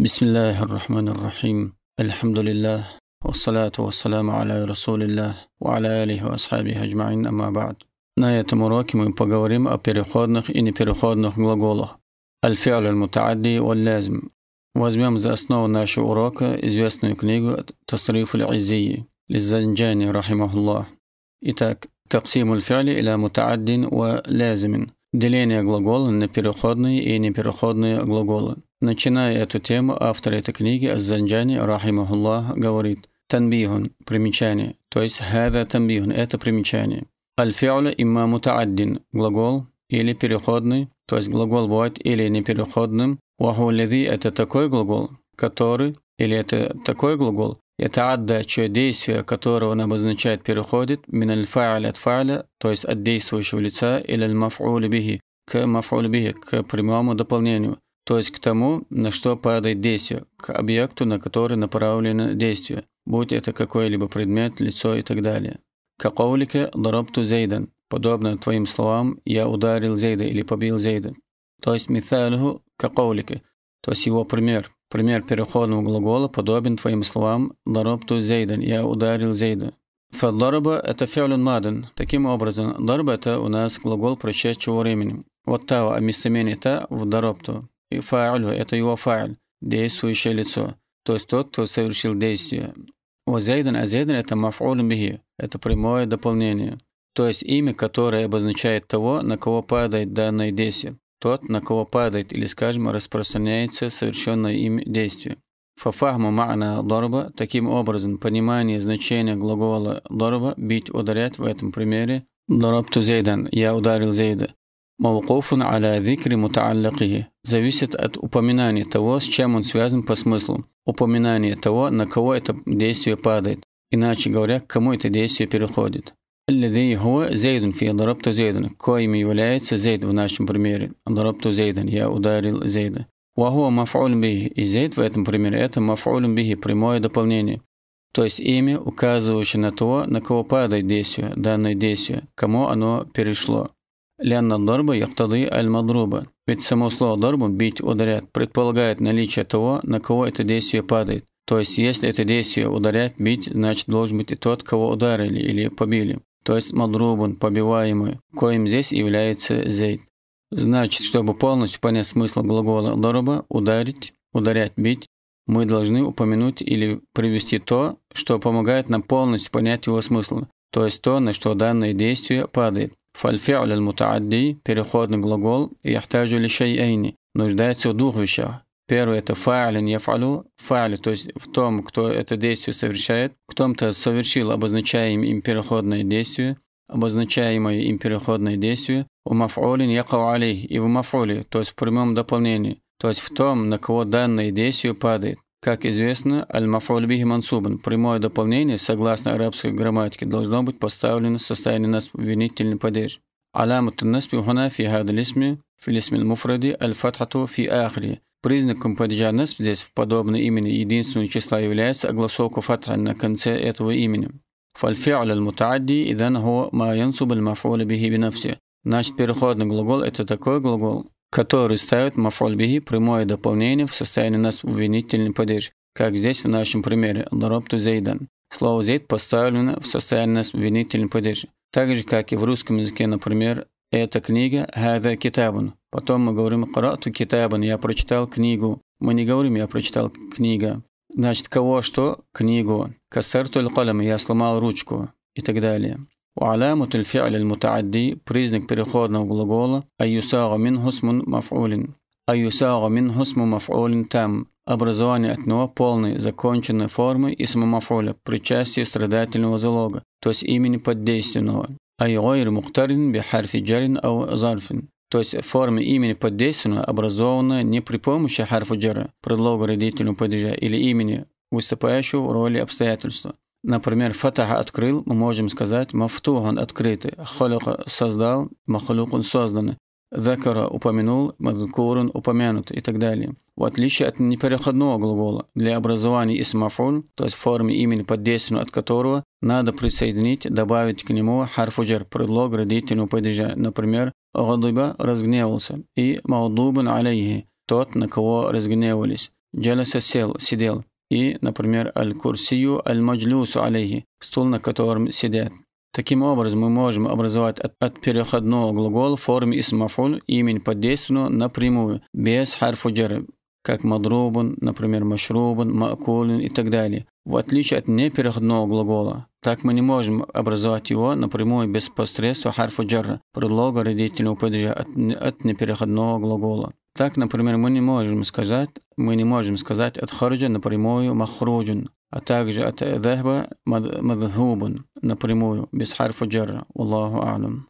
بسم الله الرحمن الرحيم الحمد لله والصلاة والسلام على رسول الله وعلى آله وأصحابه أجمعين أما بعد На этом уроке мы поговорим о переходных и непереходных глаголах. Аль-фи'аль аль-мутаадди валь-лязм. Возьмем за основу нашего урока известную книгу «Тасриф аль-Изии» Лиззанджани, рахимахуллах. Итак, تقسيم الفعل إلى متعد ولازم Деление глагола на переходные и непереходные глаголы. Начиная эту тему, автор этой книги Аззанджани Рахимахуллах говорит «Танбихун» – примечание, то есть «Хада танбихун» – это примечание. Аль-фи'ля имма мутааддин – глагол или переходный, то есть глагол бывает или непереходным. Ваху это такой глагол, который, или это такой глагол, это Ятааддачу действие, которое он обозначает, переходит мин аль-фа'ля от фа'ля, то есть от действующего лица, или аль-маф'уль бихи, к маф'уль бихи, к прямому дополнению, то есть к тому, на что падает действие, к объекту, на который направлено действие, будь это какой-либо предмет, лицо и так далее. Каковлике даробту зейдан, подобно твоим словам, я ударил зейда или побил зейда. То есть мисалиху каковлике, то есть его пример. Пример переходного глагола подобен твоим словам "даробту зейдан» – «я ударил зейда». Фаддараба – это фиолин маден. Таким образом, дарба – это у нас глагол прошедшего времени. Вот тава, а местоимение та в даробту. И фаалю это его фаал, действующее лицо, то есть тот, кто совершил действие. Озейдан, азейдан – это маф'улин бихи, это прямое дополнение, то есть имя, которое обозначает того, на кого падает данное действие тот, на кого падает или, скажем, распространяется совершенное им действие. Фафахма ма'на дарба, таким образом, понимание значения глагола дарба, бить, ударять в этом примере, дарабту зейдан, я ударил зейда, мавкуфун аля дикри мутааллакии, зависит от упоминания того, с чем он связан по смыслу, упоминание того, на кого это действие падает, иначе говоря, к кому это действие переходит. الذي هو زيد في ضربت زيدا قائم является زيد в нашем примере. ضربت زيدا я ударил زيدا. وهو مفعول به. И زيد в этом примере это مفعول به, прямое дополнение. То есть имя, указывающее на то, на кого падает действие, данное действие, кому оно перешло. Лянна дарба яхтады аль-мадруба. Ведь само слово дарба бить, ударять предполагает наличие того, на кого это действие падает. То есть, если это действие ударять, бить, значит должен быть и тот, кого ударили или побили то есть мадрубун, побиваемый, коим здесь является зейд. Значит, чтобы полностью понять смысл глагола дараба – ударить, ударять, бить, мы должны упомянуть или привести то, что помогает нам полностью понять его смысл, то есть то, на что данное действие падает. Фальфи'ль аль-мутаадди переходный глагол, яхтажу лишайэйни – нуждается в двух вещах. Первое – это фаалин яфалу фаали, то есть в том, кто это действие совершает, в том-то совершил обозначаемое им переходное действие, обозначаемое им переходное действие, у мафулин якау алей, и в мафуле, то есть в прямом дополнении, то есть в том, на кого данное действие падает. Как известно, аль-мафуль бихи мансубан, прямое дополнение, согласно арабской грамматике, должно быть поставлено в состоянии нас винительный падеж. علامة النسب هنا في هذا الاسم في الاسم المفرد الفتحة Признаком паджанес здесь в подобном имени единственного числа является огласовка фатха на конце этого имени. فالفعل المتعدي إذا هو ما ينصب المفعول به بنفسه. Наш переходный глагол – это такой глагол, который ставит мафуль бихи прямое дополнение в состоянии нас обвинительный падеж, как здесь в нашем примере «дарабту зейдан». Слово «зейд» поставлено в состоянии нас обвинительный падеж, так же, как и в русском языке, например, эта книга «хада китабун», Потом мы говорим «Карату китабан» – «Я прочитал книгу». Мы не говорим «Я прочитал книга». Значит, кого что? Книгу. «Касарту калам» – «Я сломал ручку» и так далее. وعلامة الفعل المتعدي признак переходного глагола أن يساغ منه اسم مفعول أن يساغ منه اسم مفعول تام образование от него полной законченной формы исма мафуля, причастие страдательного залога, то есть имени поддейственного. أي غير مقترن بحرف جر أو ظرف то есть форма имени поддейственного образована не при помощи харфа джара, предлога родительного падежа или имени, выступающего в роли обстоятельства. Например, фатаха открыл, мы можем сказать мафтухан открытый, халюха создал, махалюкун созданы, закара упомянул, мадкурун упомянут и так далее. В отличие от непереходного глагола, для образования исмафуль, то есть формы имени подействия от которого, надо присоединить, добавить к нему харфуджер, предлог родительного падежа, например, «Гадыба» – разгневался, и «Маудубан алейхи» – тот, на кого разгневались. «Джаласа» – сел, сидел, и, например, «Аль-Курсию аль-Маджлюсу алейхи» – стул, на котором сидят. Таким образом, мы можем образовать от, от переходного глагола в форме исмафуль имень подействованного напрямую, без харфу джар, как мадробун, например, машробун, макулин и так далее, в отличие от непереходного глагола. Так мы не можем образовать его напрямую без посредства харфа джарра, предлога родительного падежа от, непереходного глагола. Так, например, мы не можем сказать, мы не можем сказать от харджа напрямую махруджун, а также от дэхба мадхубун напрямую без харфа джарра. Аллаху алам.